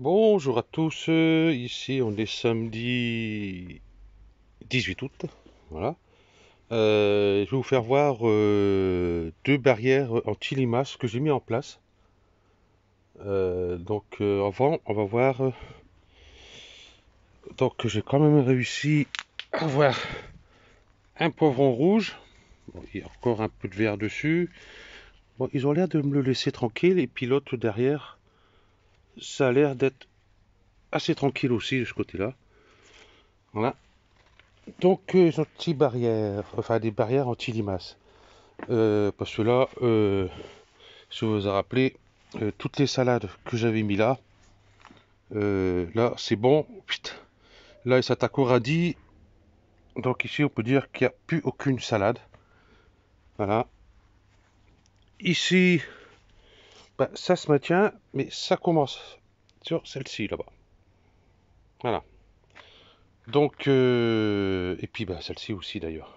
Bonjour à tous, euh, ici on est samedi 18 août, voilà. Euh, je vais vous faire voir euh, deux barrières anti-limaces que j'ai mis en place. donc avant, on va voir. donc j'ai quand même réussi à voir un poivron rouge. il y a encore un peu de vert dessus. ils ont l'air de me le laisser tranquille. les pilotes derrière, ça a l'air d'être assez tranquille aussi de ce côté-là. Voilà. Donc, euh, les anti barrières, enfin des barrières anti-limaces. Euh, parce que là, euh, si vous vous rappelé euh, toutes les salades que j'avais mis là, là c'est bon. Là, il s'attaque au radis. Donc ici, on peut dire qu'il n'y a plus aucune salade. Voilà. Ici, bah, ça se maintient, mais ça commence sur celle-ci là-bas. Voilà. Donc, euh, et puis bah, celle-ci aussi d'ailleurs.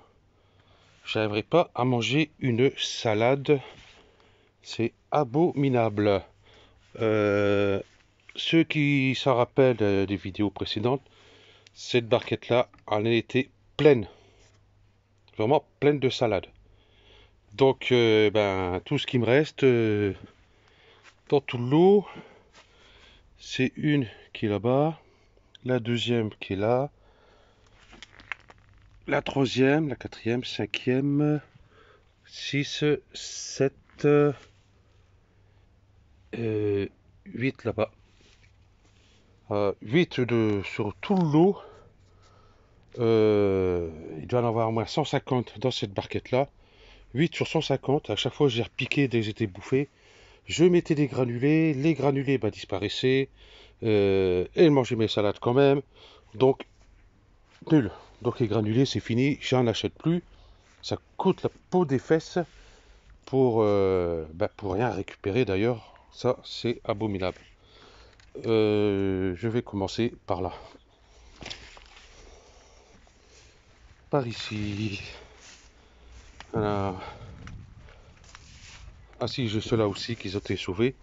J'arriverai pas à manger une salade. C'est abominable. Euh, ceux qui s'en rappellent euh, des vidéos précédentes, cette barquette-là, elle était pleine. Vraiment pleine de salade. Donc, ben, tout ce qui me reste, tout l'eau, c'est une qui est là-bas, la deuxième qui est là, la troisième, la quatrième, cinquième, six, sept, 8 euh, huit là-bas. Euh, de, sur tout l'eau. Euh, il doit en avoir moins 150 dans cette barquette là. 8 sur 150, à chaque fois j'ai repiqué dès que j'étais bouffé. Je mettais des granulés, les granulés bah, disparaissaient, euh, Et je mes salades quand même, donc nul. Donc les granulés, c'est fini, j'en achète plus. Ça coûte la peau des fesses pour, euh, bah, pour rien récupérer d'ailleurs. Ça, c'est abominable. Euh, je vais commencer par là. Par ici. Voilà. Ah si, j'ai ceux-là aussi qui ont été sauvés.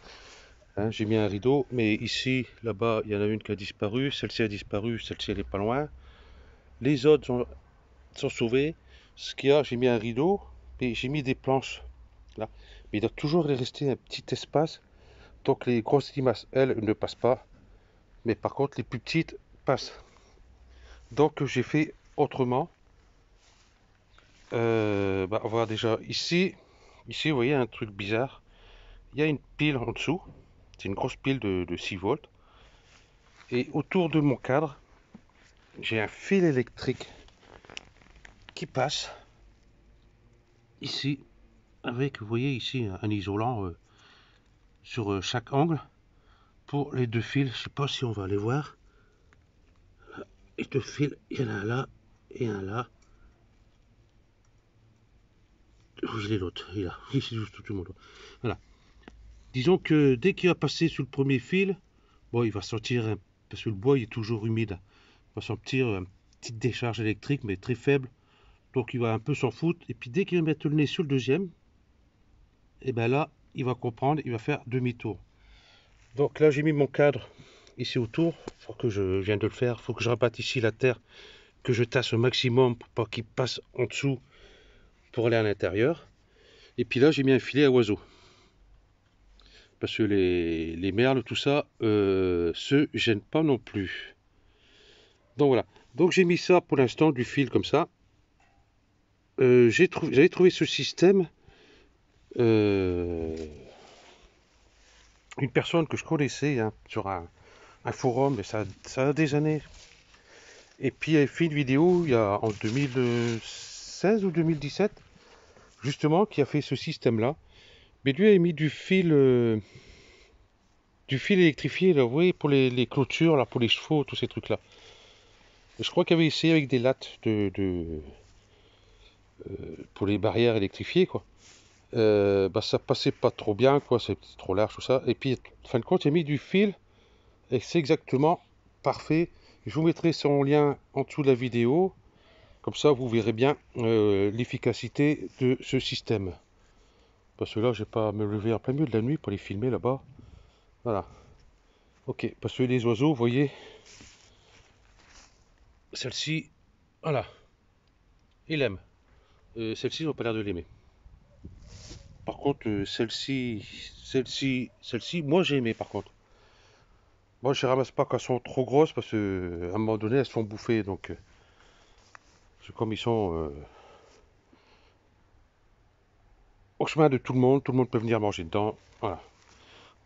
Hein, j'ai mis un rideau, mais ici, là-bas, il y en a une qui a disparu, celle-ci a disparu, celle-ci n'est pas loin. Les autres sont, sauvés. Ce qu'il y a, j'ai mis un rideau, et j'ai mis des planches là. Mais il doit toujours rester un petit espace. Donc les grosses limaces, elles, ne passent pas. Mais par contre, les plus petites passent. Donc j'ai fait autrement. Euh, bah, on va déjà ici. Ici, vous voyez un truc bizarre. Il y a une pile en dessous. C'est une grosse pile de, 6 volts. Et autour de mon cadre, j'ai un fil électrique qui passe ici avec, vous voyez ici, un isolant euh, sur euh, chaque angle pour les deux fils. Je ne sais pas si on va les voir. Les deux fils, il y en a un là et un là je l'autre, il juste tout le monde. Voilà. Disons que dès qu'il va passer sur le premier fil, bon, il va sortir, parce que le bois est toujours humide, il va sortir une petite décharge électrique, mais très faible, donc il va un peu s'en foutre. Et puis dès qu'il va mettre le nez sur le deuxième, et eh bien là, il va comprendre, il va faire demi-tour. Donc là, j'ai mis mon cadre ici autour, faut que je vienne de le faire, faut que je rabatte ici la terre, que je tasse au maximum pour pas qu'il passe en dessous pour aller à l'intérieur. Et puis là, j'ai mis un filet à oiseaux. Parce que les, merles, tout ça, euh, se gênent pas non plus. Donc voilà. Donc j'ai mis ça pour l'instant, du fil comme ça. Euh, J'avais trouvé ce système. Euh, une personne que je connaissais hein, sur un, forum, mais ça, ça a des années. Et puis elle fait une vidéo il y a, en 2006 ou 2017, justement, qui a fait ce système-là. Mais lui a mis du fil, euh, du fil électrifié, là, vous voyez, pour les, clôtures, là, pour les chevaux, tous ces trucs-là. Je crois qu'il avait essayé avec des lattes de, de euh, pour les barrières électrifiées, quoi. Euh, bah, ça passait pas trop bien, quoi, c'est trop large, tout ça. Et puis, en fin de compte, il a mis du fil, et c'est exactement parfait. Je vous mettrai son lien en dessous de la vidéo. Comme ça, vous verrez bien euh, l'efficacité de ce système. Parce que là, j'ai pas à me lever en plein milieu de la nuit pour les filmer là-bas. Voilà. Ok, parce que les oiseaux, vous voyez, celle-ci, voilà, il aime. Euh, celle-ci, ils n'ont pas l'air de l'aimer. Par contre, euh, celle-ci, celle-ci, celle-ci, moi j'ai aimé par contre. Moi, je les ramasse pas quand elles sont trop grosses parce qu'à un moment donné, elles se font bouffer, donc comme ils sont euh, au chemin de tout le monde, tout le monde peut venir manger dedans. Voilà.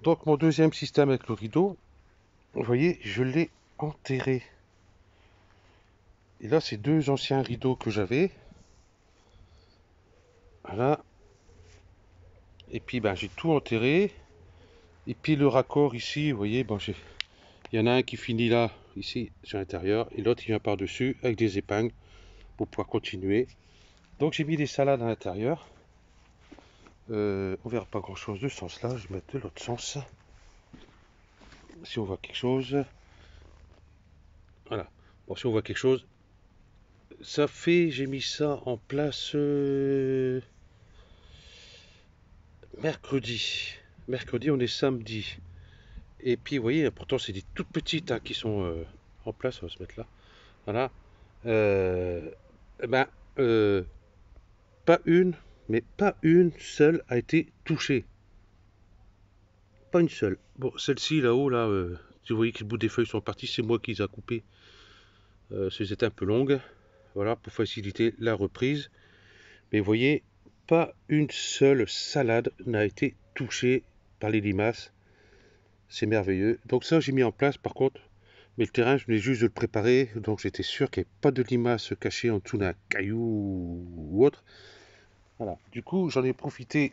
Donc mon deuxième système avec le rideau, vous voyez, je l'ai enterré. Et là, c'est deux anciens rideaux que j'avais. Voilà. Et puis, ben, j'ai tout enterré. Et puis, le raccord ici, vous voyez, bon, il y en a un qui finit là, ici, sur l'intérieur. Et l'autre, il vient par-dessus avec des épingles pour pouvoir continuer. Donc j'ai mis des salades à l'intérieur. Euh, on verra pas grand chose de ce sens là, je vais mettre de l'autre sens. Si on voit quelque chose. Voilà. Bon, si on voit quelque chose. Ça fait, j'ai mis ça en place euh, mercredi. Mercredi, on est samedi. Et puis, vous voyez, pourtant, c'est des toutes petites hein, qui sont euh, en place. On va se mettre là. Voilà. Eh ben, euh, pas une, mais pas une seule a été touchée. Pas une seule. Bon, celle-ci là-haut, là, euh, vous voyez tu que le bout des feuilles sont partis, c'est moi qui les a coupées. Euh, un peu longue, voilà, pour faciliter la reprise. Mais vous voyez, pas une seule salade n'a été touchée par les limaces. C'est merveilleux. Donc ça, j'ai mis en place, par contre, mais le terrain, je venais juste de le préparer, donc j'étais sûr qu'il n'y avait pas de limaces cachées en tout d'un caillou ou autre. Voilà. Du coup, j'en ai profité,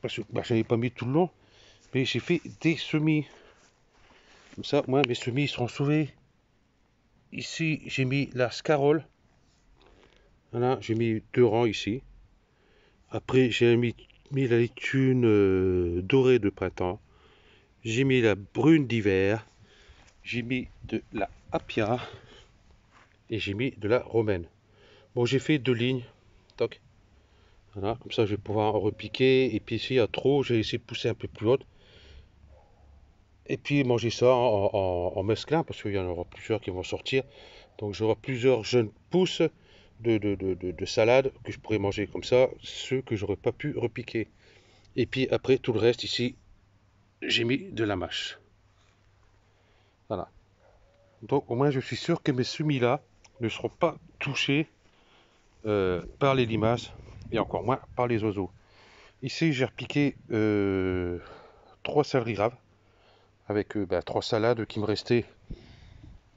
parce que bah, je n'avais pas mis tout le long, mais j'ai fait des semis. Comme ça, moi, mes semis seront sauvés. Ici, j'ai mis la scarole. Voilà, j'ai mis deux rangs ici. Après, j'ai mis, la litune euh, dorée de printemps. J'ai mis la brune d'hiver j'ai mis de la Apia et j'ai mis de la romaine. Bon, j'ai fait deux lignes. Toc. Voilà, comme ça je vais pouvoir repiquer. Et puis s'il y a trop, j'ai essayé de pousser un peu plus haut. Et puis manger ça en, en, mesclin, parce qu'il y en aura plusieurs qui vont sortir. Donc j'aurai plusieurs jeunes pousses de, salade que je pourrais manger comme ça, ceux que j'aurais pas pu repiquer. Et puis après tout le reste ici, j'ai mis de la mâche. Voilà. Donc au moins je suis sûr que mes semis-là ne seront pas touchés euh, par les limaces et encore moins par les oiseaux. Ici j'ai repiqué euh, trois 3 avec euh, bah, trois salades qui me restaient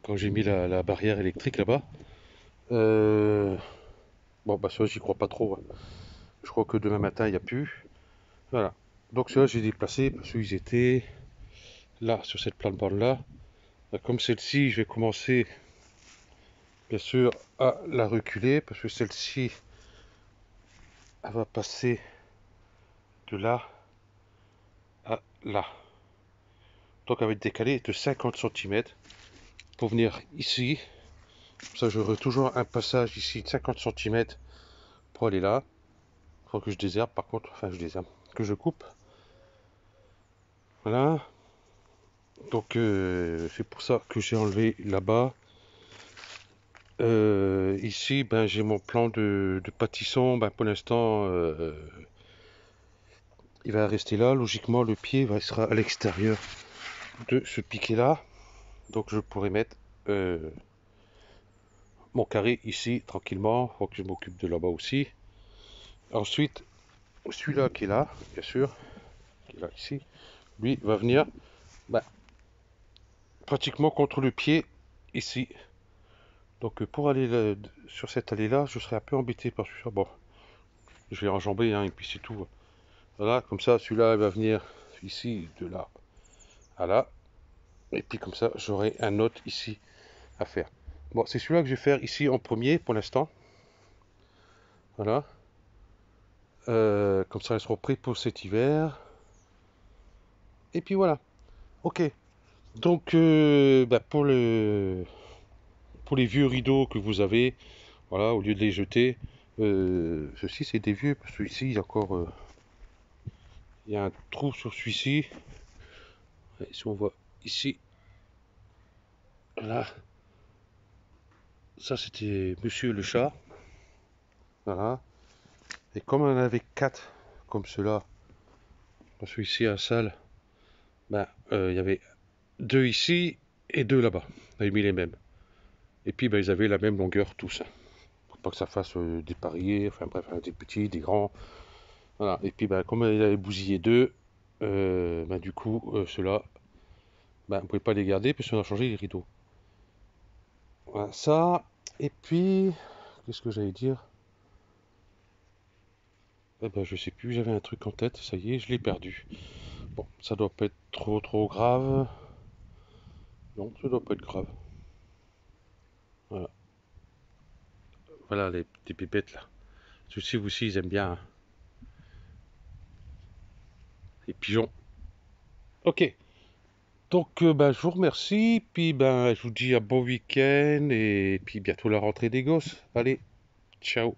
quand j'ai mis la, barrière électrique là-bas. bon bah ça j'y crois pas trop. Hein. Je crois que demain matin il n'y a plus. Voilà. Donc ça j'ai déplacé parce qu'ils étaient là sur cette plate-bande là. Bah, comme celle-ci, je vais commencer bien sûr à la reculer parce que celle-ci va passer de là à là. Donc elle va être décalée de 50 cm pour venir ici. Comme ça j'aurai toujours un passage ici de 50 cm pour aller là. Il faut que je désherbe par contre, enfin je désherbe, que je coupe. Voilà, donc euh, c'est pour ça que j'ai enlevé là-bas. Euh, ici, ben, j'ai mon plan de, pâtisson. Ben, pour l'instant, euh, il va rester là. Logiquement, le pied va, sera à l'extérieur de ce piquet-là. Donc je pourrais mettre mon carré ici tranquillement. Il faut que je m'occupe de là-bas aussi. Ensuite, celui-là qui est là, bien sûr, qui est là ici, lui va venir ben, pratiquement contre le pied ici. Donc euh, pour aller euh, sur cette allée-là, je serais un peu embêté parce que bon, je vais enjamber hein, et puis c'est tout. Voilà, comme ça, celui-là va venir ici de là à là. Et puis comme ça, j'aurai un autre ici à faire. Bon, c'est celui-là que je vais faire ici en premier pour l'instant. Voilà. Euh, comme ça, ils seront prêts pour cet hiver. Et puis voilà. Ok. Donc, euh, bah, pour, le, pour les vieux rideaux que vous avez, voilà, au lieu de les jeter, euh, ceci c'est des vieux, parce que il y a encore, euh, il y a un trou sur celui-ci. Si on voit ici, voilà, ça c'était Monsieur le chat, voilà. Et comme on avait quatre comme cela, celui-ci ici à salle, ben il y avait deux ici et deux là-bas. J'avais mis les mêmes. Et puis, ben, ils avaient la même longueur, tous. Pour pas que ça fasse euh, des pariers, enfin bref, hein, des petits, des grands. Voilà. Et puis, ben, comme ils avait bousillé deux, euh, ben, du coup, euh, ceux-là, on ne pouvait pas les garder puisqu'on a changé les rideaux. Voilà, ça. Et puis, qu'est-ce que j'allais dire eh ben, je sais plus, j'avais un truc en tête, ça y est, je l'ai perdu. Bon, ça doit pas être trop trop grave. Non, ça doit pas être grave. Voilà. Voilà les petites pipettes là. Ceux-ci aussi, ils aiment bien. Hein. Les pigeons. Ok. Donc, euh, ben, je vous remercie. Puis, ben, je vous dis un bon week-end. Et puis, bientôt la rentrée des gosses. Allez, ciao.